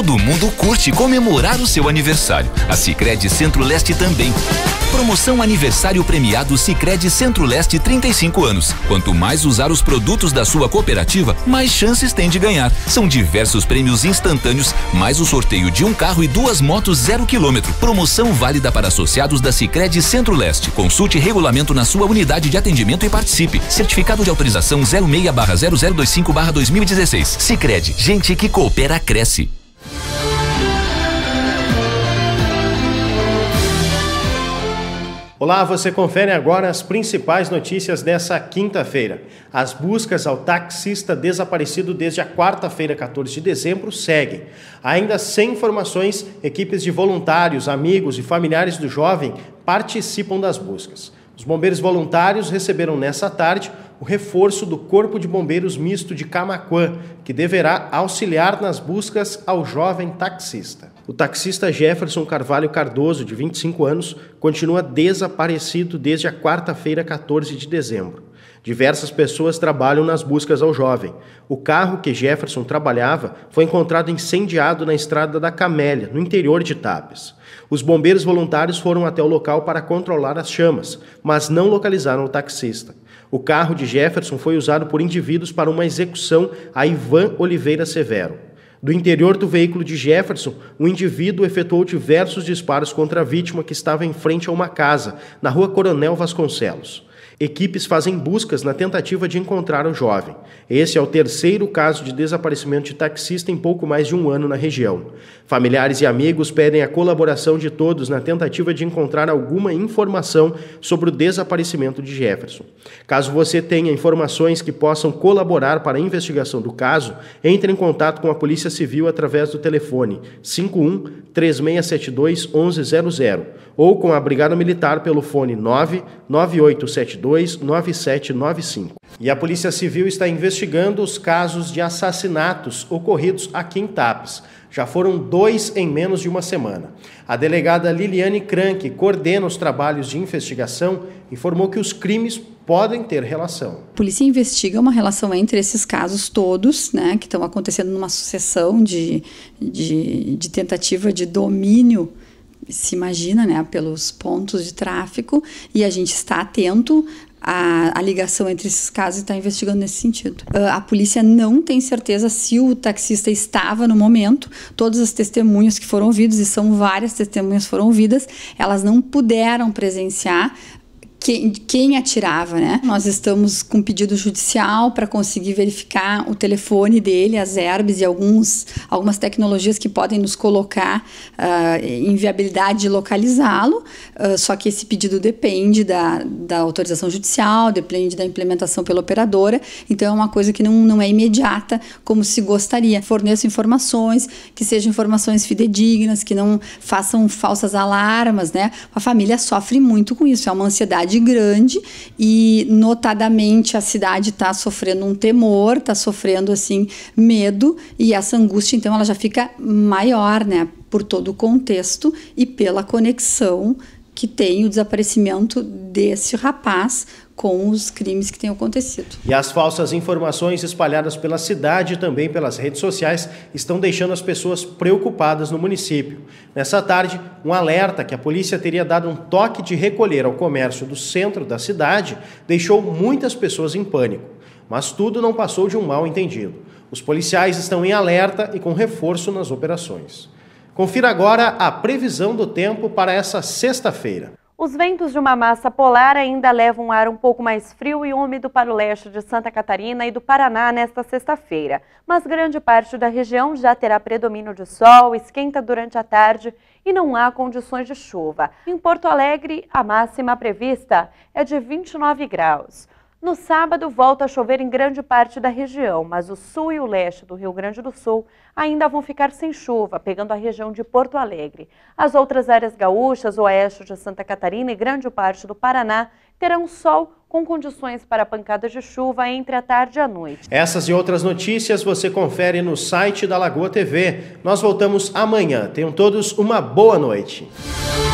Todo mundo curte comemorar o seu aniversário. A Sicredi Centro-Leste também. Promoção Aniversário Premiado Sicredi Centro-Leste 35 anos. Quanto mais usar os produtos da sua cooperativa, mais chances tem de ganhar. São diversos prêmios instantâneos, mais o sorteio de um carro e duas motos zero quilômetro. Promoção válida para associados da Sicredi Centro-Leste. Consulte regulamento na sua unidade de atendimento e participe. Certificado de autorização 06/0025/2016. Sicredi, gente que coopera cresce. Olá, você confere agora as principais notícias dessa quinta-feira. As buscas ao taxista desaparecido desde a quarta-feira, 14 de dezembro, seguem. Ainda sem informações, equipes de voluntários, amigos e familiares do jovem participam das buscas. Os bombeiros voluntários receberam nessa tarde o reforço do Corpo de Bombeiros Misto de Camaquã, que deverá auxiliar nas buscas ao jovem taxista. O taxista Jefferson Carvalho Cardoso, de 25 anos, continua desaparecido desde a quarta-feira, 14 de dezembro. Diversas pessoas trabalham nas buscas ao jovem. O carro que Jefferson trabalhava foi encontrado incendiado na estrada da Camélia, no interior de Tapes. Os bombeiros voluntários foram até o local para controlar as chamas, mas não localizaram o taxista. O carro de Jefferson foi usado por indivíduos para uma execução a Ivan Oliveira Severo. Do interior do veículo de Jefferson, o indivíduo efetuou diversos disparos contra a vítima que estava em frente a uma casa, na rua Coronel Vasconcelos. Equipes fazem buscas na tentativa de encontrar o jovem. Esse é o terceiro caso de desaparecimento de taxista em pouco mais de um ano na região. Familiares e amigos pedem a colaboração de todos na tentativa de encontrar alguma informação sobre o desaparecimento de Jefferson. Caso você tenha informações que possam colaborar para a investigação do caso, entre em contato com a Polícia Civil através do telefone 51 3672 1100 ou com a Brigada Militar pelo fone 99872 32 9795. E a Polícia Civil está investigando os casos de assassinatos ocorridos aqui em Tapes. Já foram dois em menos de uma semana. A delegada Liliane Crank que coordena os trabalhos de investigação, informou que os crimes podem ter relação. A polícia investiga uma relação entre esses casos todos, né, que estão acontecendo numa sucessão de, de, de tentativa de domínio se imagina, né, pelos pontos de tráfico e a gente está atento à ligação entre esses casos e está investigando nesse sentido. Uh, a polícia não tem certeza se o taxista estava no momento. Todas as testemunhas que foram ouvidas, e são várias testemunhas foram ouvidas, elas não puderam presenciar quem, quem atirava, né? Nós estamos com pedido judicial para conseguir verificar o telefone dele, as herbes e alguns, algumas tecnologias que podem nos colocar uh, em viabilidade de localizá-lo. Uh, só que esse pedido depende da, da autorização judicial, depende da implementação pela operadora. Então é uma coisa que não, não é imediata como se gostaria. Forneço informações, que sejam informações fidedignas, que não façam falsas alarmas, né? A família sofre muito com isso, é uma ansiedade cidade grande e, notadamente, a cidade está sofrendo um temor, está sofrendo, assim, medo e essa angústia, então, ela já fica maior, né? Por todo o contexto e pela conexão que tem o desaparecimento desse rapaz com os crimes que têm acontecido. E as falsas informações espalhadas pela cidade e também pelas redes sociais estão deixando as pessoas preocupadas no município. Nessa tarde, um alerta que a polícia teria dado um toque de recolher ao comércio do centro da cidade deixou muitas pessoas em pânico. Mas tudo não passou de um mal entendido. Os policiais estão em alerta e com reforço nas operações. Confira agora a previsão do tempo para essa sexta-feira. Os ventos de uma massa polar ainda levam um ar um pouco mais frio e úmido para o leste de Santa Catarina e do Paraná nesta sexta-feira, mas grande parte da região já terá predomínio de sol, esquenta durante a tarde e não há condições de chuva. Em Porto Alegre, a máxima prevista é de 29 graus. No sábado, volta a chover em grande parte da região, mas o sul e o leste do Rio Grande do Sul ainda vão ficar sem chuva, pegando a região de Porto Alegre. As outras áreas gaúchas, oeste de Santa Catarina e grande parte do Paraná terão sol com condições para pancadas de chuva entre a tarde e a noite. Essas e outras notícias você confere no site da Lagoa TV. Nós voltamos amanhã. Tenham todos uma boa noite.